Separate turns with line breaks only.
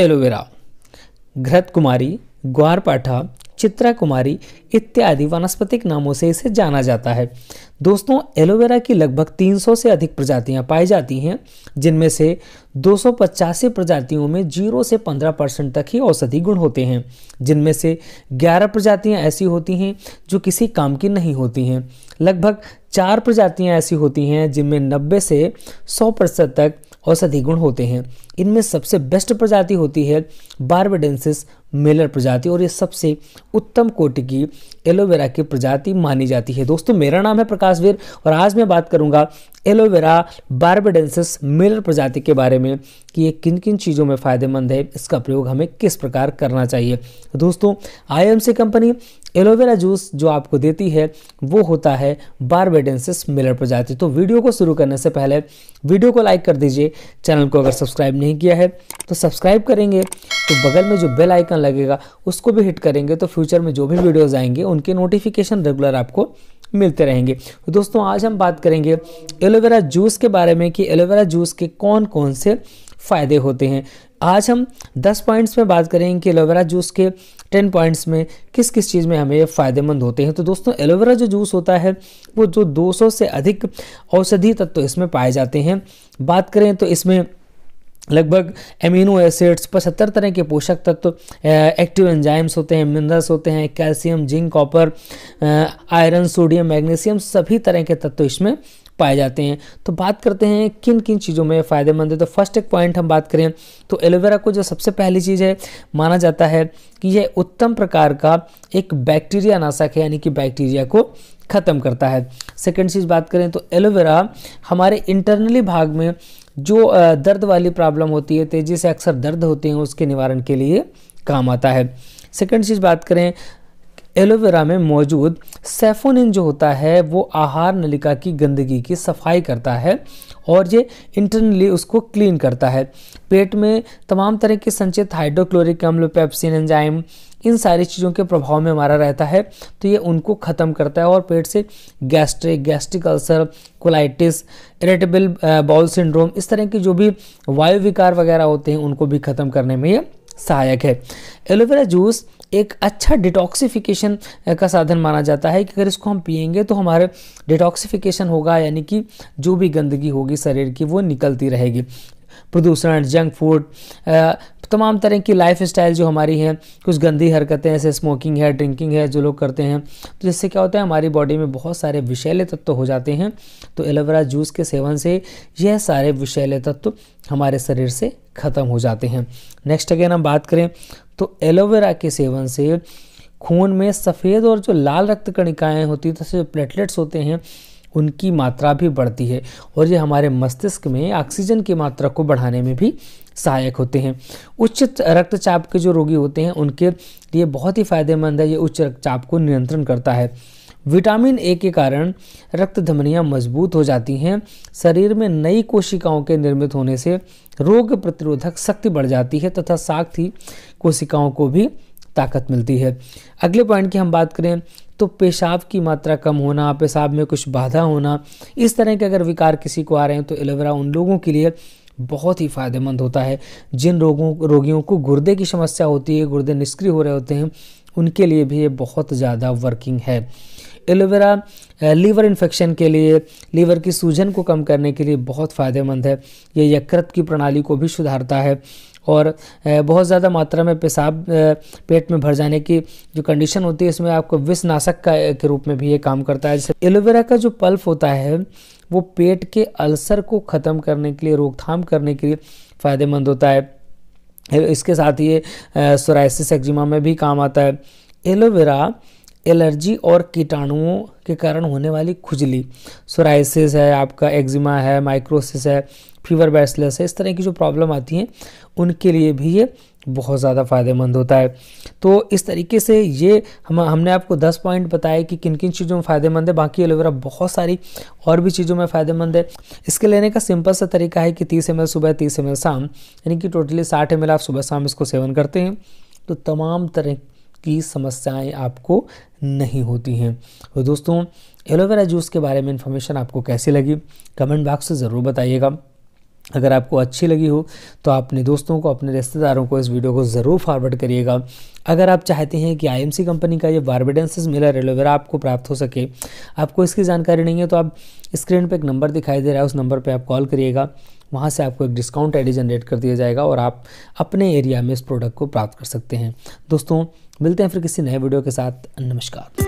aloe vera घृत कुमारी ग्वारपाठा चित्रा कुमारी इत्यादि वनस्पतिक नामों से इसे जाना जाता है दोस्तों एलोवेरा की लगभग 300 से अधिक प्रजातियां पाई जाती हैं जिनमें से दो प्रजातियों में जीरो से 15 परसेंट तक ही औषधि गुण होते हैं जिनमें से 11 प्रजातियां ऐसी होती हैं जो किसी काम की नहीं होती हैं लगभग चार प्रजातियां ऐसी होती हैं जिनमें 90 से 100 प्रतिशत तक औषधि गुण होते हैं इनमें सबसे बेस्ट प्रजाति होती है बार्बेडेंसिस मेलर प्रजाति और ये सबसे उत्तम कोटि की एलोवेरा की प्रजाति मानी जाती है दोस्तों मेरा नाम है प्रकाश वीर और आज मैं बात करूंगा एलोवेरा बार्बेडेंसिस मेलर प्रजाति के बारे में कि ये किन किन चीज़ों में फ़ायदेमंद है इसका प्रयोग हमें किस प्रकार करना चाहिए तो दोस्तों आई कंपनी एलोवेरा जूस जो आपको देती है वो होता है बारबेडेंसिस मिलर प्रजाति तो वीडियो को शुरू करने से पहले वीडियो को लाइक कर दीजिए चैनल को अगर सब्सक्राइब नहीं नहीं किया है तो सब्सक्राइब करेंगे तो बगल में जो बेल आइकन लगेगा उसको भी हिट करेंगे तो फ्यूचर में जो भी वीडियोज़ आएंगे उनके नोटिफिकेशन रेगुलर आपको मिलते रहेंगे तो दोस्तों आज हम बात करेंगे एलोवेरा जूस के बारे में कि एलोवेरा जूस के कौन कौन से फ़ायदे होते हैं आज हम 10 पॉइंट्स में बात करेंगे कि एलोवेरा जूस के 10 पॉइंट्स में किस किस चीज़ में हमें फ़ायदेमंद होते हैं तो दोस्तों एलोवेरा जो जूस होता है वो जो 200 से अधिक औषधि तत्व तो इसमें पाए जाते हैं बात करें तो इसमें लगभग एमिनो एसिड्स पचहत्तर तरह के पोषक तत्व एक्टिव एंजाइम्स होते हैं मिनरल्स होते हैं calcium zinc copper iron sodium magnesium सभी तरह के तत्व इसमें पाए जाते हैं तो बात करते हैं किन किन चीज़ों में फ़ायदेमंद है तो फर्स्ट एक पॉइंट हम बात करें तो एलोवेरा को जो सबसे पहली चीज़ है माना जाता है कि यह उत्तम प्रकार का एक बैक्टीरिया नाशक है यानी कि बैक्टीरिया को ख़त्म करता है सेकेंड चीज़ बात करें तो एलोवेरा हमारे इंटरनली भाग में जो दर्द वाली प्रॉब्लम होती है तेज़ी से अक्सर दर्द होते हैं उसके निवारण के लिए काम आता है सेकंड चीज़ बात करें एलोवेरा में मौजूद सेफोनिन जो होता है वो आहार नलिका की गंदगी की सफाई करता है और ये इंटरनली उसको क्लीन करता है पेट में तमाम तरह के संचित हाइड्रोक्लोरिक अम्ल पेप्सिन एंजाइम इन सारी चीज़ों के प्रभाव में हमारा रहता है तो ये उनको ख़त्म करता है और पेट से gastric gastric ulcer colitis irritable bowel syndrome इस तरह के जो भी वायु विकार वगैरह होते हैं उनको भी ख़त्म करने में ये सहायक है एलोवेरा जूस एक अच्छा डिटॉक्सिफिकेशन का साधन माना जाता है कि अगर इसको हम पियेंगे तो हमारे डिटॉक्सिफिकेशन होगा यानी कि जो भी गंदगी होगी शरीर की वो निकलती रहेगी प्रदूषण जंक फूड तमाम तरह की लाइफ स्टाइल जो हमारी है कुछ गंदी हरकतें ऐसे स्मोकिंग है ड्रिंकिंग है जो लोग करते हैं तो जिससे क्या होता है हमारी बॉडी में बहुत सारे विषैले तत्व तो हो जाते हैं तो एलोवेरा जूस के सेवन से यह सारे विषैले तत्व तो हमारे शरीर से ख़त्म हो जाते हैं नेक्स्ट अगेन हम बात करें तो एलोवेरा के सेवन से खून में सफ़ेद और जो लाल रक्त कणिकाएँ होती हैं तो प्लेटलेट्स होते हैं उनकी मात्रा भी बढ़ती है और ये हमारे मस्तिष्क में ऑक्सीजन की मात्रा को बढ़ाने में भी सहायक होते हैं उच्च रक्तचाप के जो रोगी होते हैं उनके लिए बहुत ही फायदेमंद है ये उच्च रक्तचाप को नियंत्रण करता है विटामिन ए के कारण रक्त धमनियाँ मजबूत हो जाती हैं शरीर में नई कोशिकाओं के निर्मित होने से रोग प्रतिरोधक शक्ति बढ़ जाती है तथा साथ ही कोशिकाओं को भी ताकत मिलती है अगले पॉइंट की हम बात करें तो पेशाब की मात्रा कम होना पेशाब में कुछ बाधा होना इस तरह के अगर विकार किसी को आ रहे हैं तो एलोवेरा उन लोगों के लिए बहुत ही फ़ायदेमंद होता है जिन रोगों रोगियों को गुर्दे की समस्या होती है गुर्दे निष्क्रिय हो रहे होते हैं उनके लिए भी ये बहुत ज़्यादा वर्किंग है एलोवेरा लीवर इन्फेक्शन के लिए लीवर की सूजन को कम करने के लिए बहुत फ़ायदेमंद है ये यकृत की प्रणाली को भी सुधारता है और बहुत ज़्यादा मात्रा में पेशाब पेट में भर जाने की जो कंडीशन होती है इसमें आपको विषनाशक का के रूप में भी ये काम करता है जैसे एलोवेरा का जो पल्फ होता है वो पेट के अल्सर को ख़त्म करने के लिए रोकथाम करने के लिए फ़ायदेमंद होता है इसके साथ ये सोराइसिस एक्जिमा में भी काम आता है एलोवेरा एलर्जी और कीटाणुओं के कारण होने वाली खुजली सोराइसिस है आपका एक्जिमा है माइक्रोसिस है फीवर बैसलेस है इस तरह की जो प्रॉब्लम आती हैं उनके लिए भी ये बहुत ज़्यादा फ़ायदेमंद होता है तो इस तरीके से ये हम हमने आपको 10 पॉइंट बताए कि किन किन चीज़ों में फ़ायदेमंद है बाकी एलोवेरा बहुत सारी और भी चीज़ों में फ़ायदेमंद है इसके लेने का सिंपल सा तरीका है कि तीस एम सुबह तीस एम शाम यानी कि टोटली साठ एम आप सुबह शाम इसको सेवन करते हैं तो तमाम तरह की समस्याएं आपको नहीं होती हैं तो दोस्तों एलोवेरा जूस के बारे में इन्फॉर्मेशन आपको कैसी लगी कमेंट बॉक्स से ज़रूर बताइएगा अगर आपको अच्छी लगी हो तो अपने दोस्तों को अपने रिश्तेदारों को इस वीडियो को ज़रूर फॉरवर्ड करिएगा अगर आप चाहते हैं कि आईएमसी कंपनी का ये बारबेडेंसिस मिलर एलोवेरा आपको प्राप्त हो सके आपको इसकी जानकारी नहीं है तो आप स्क्रीन पर एक नंबर दिखाई दे रहा है उस नंबर पर आप कॉल करिएगा वहाँ से आपको एक डिस्काउंट आईडी जनरेट कर दिया जाएगा और आप अपने एरिया में इस प्रोडक्ट को प्राप्त कर सकते हैं दोस्तों मिलते हैं फिर किसी नए वीडियो के साथ नमस्कार